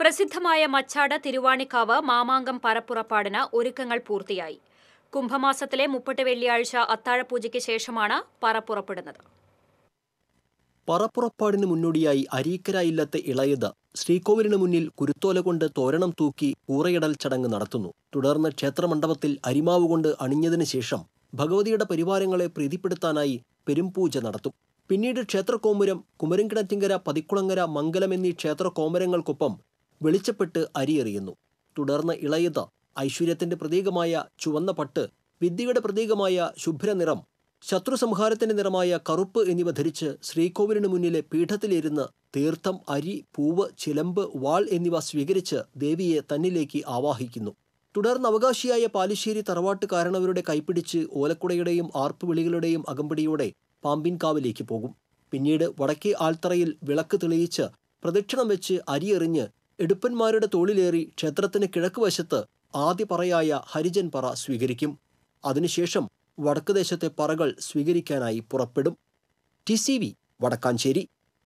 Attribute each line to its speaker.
Speaker 1: പ്രസിദ്ധമായ മച്ചാട് തിരുവാണിക്കാവ് മാമാങ്കം പരപ്പുറപ്പാടിന് ഒരുക്കങ്ങൾ പൂർത്തിയായി കുംഭമാസത്തിലെ മുപ്പട്ട് വെള്ളിയാഴ്ച അത്താഴപൂജയ്ക്ക് ശേഷമാണ് പറപ്പുറപ്പെടുന്നത്
Speaker 2: പറപ്പുറപ്പാടിന് മുന്നോടിയായി അരീക്കര ഇല്ലത്തെ ഇളയത് ശ്രീകോവിലിന് മുന്നിൽ കുരുത്തോല കൊണ്ട് തോരണം തൂക്കി കൂറയിടൽ ചടങ്ങ് നടത്തുന്നു തുടർന്ന് ക്ഷേത്രമണ്ഡപത്തിൽ അരിമാവ് കൊണ്ട് അണിഞ്ഞതിനു ശേഷം ഭഗവതിയുടെ പരിവാരങ്ങളെ പ്രീതിപ്പെടുത്താനായി പെരുംപൂജ നടത്തും പിന്നീട് ക്ഷേത്രകോമുരം കുമരംകിണറ്റിങ്കര പതിക്കുളങ്ങര മംഗലം എന്നീ ക്ഷേത്രകോമരങ്ങൾക്കൊപ്പം വെളിച്ചപ്പെട്ട് അരിയെറിയുന്നു തുടർന്ന് ഇളയത ഐശ്വര്യത്തിൻ്റെ പ്രതീകമായ ചുവന്ന പട്ട് വിദ്യയുടെ പ്രതീകമായ ശുഭ്ര നിറം ശത്രു നിറമായ കറുപ്പ് എന്നിവ ധരിച്ച് ശ്രീകോവിലിന് മുന്നിലെ പീഠത്തിലിരുന്ന് തീർത്ഥം അരി പൂവ് ചിലമ്പ് വാൾ എന്നിവ സ്വീകരിച്ച് ദേവിയെ തന്നിലേക്ക് ആവാഹിക്കുന്നു തുടർന്ന് അവകാശിയായ പാലിശ്ശേരി തറവാട്ടുകാരണവരുടെ കൈപ്പിടിച്ച് ഓലക്കുടയുടെയും ആർപ്പുവിളികളുടെയും അകമ്പടിയോടെ പാമ്പിൻകാവിലേക്ക് പോകും പിന്നീട് വടക്കേ ആൽത്തറയിൽ വിളക്ക് തെളിയിച്ച് പ്രദക്ഷിണം വെച്ച് അരിയെറിഞ്ഞ് എടുപ്പന്മാരുടെ തോളിലേറി ക്ഷേത്രത്തിന് വശത്ത് ആദ്യ പറയായ ഹരിജൻ പറ സ്വീകരിക്കും അതിനുശേഷം വടക്കുദേശത്തെ പറകൾ സ്വീകരിക്കാനായി പുറപ്പെടും ടി സി വി വടക്കാഞ്ചേരി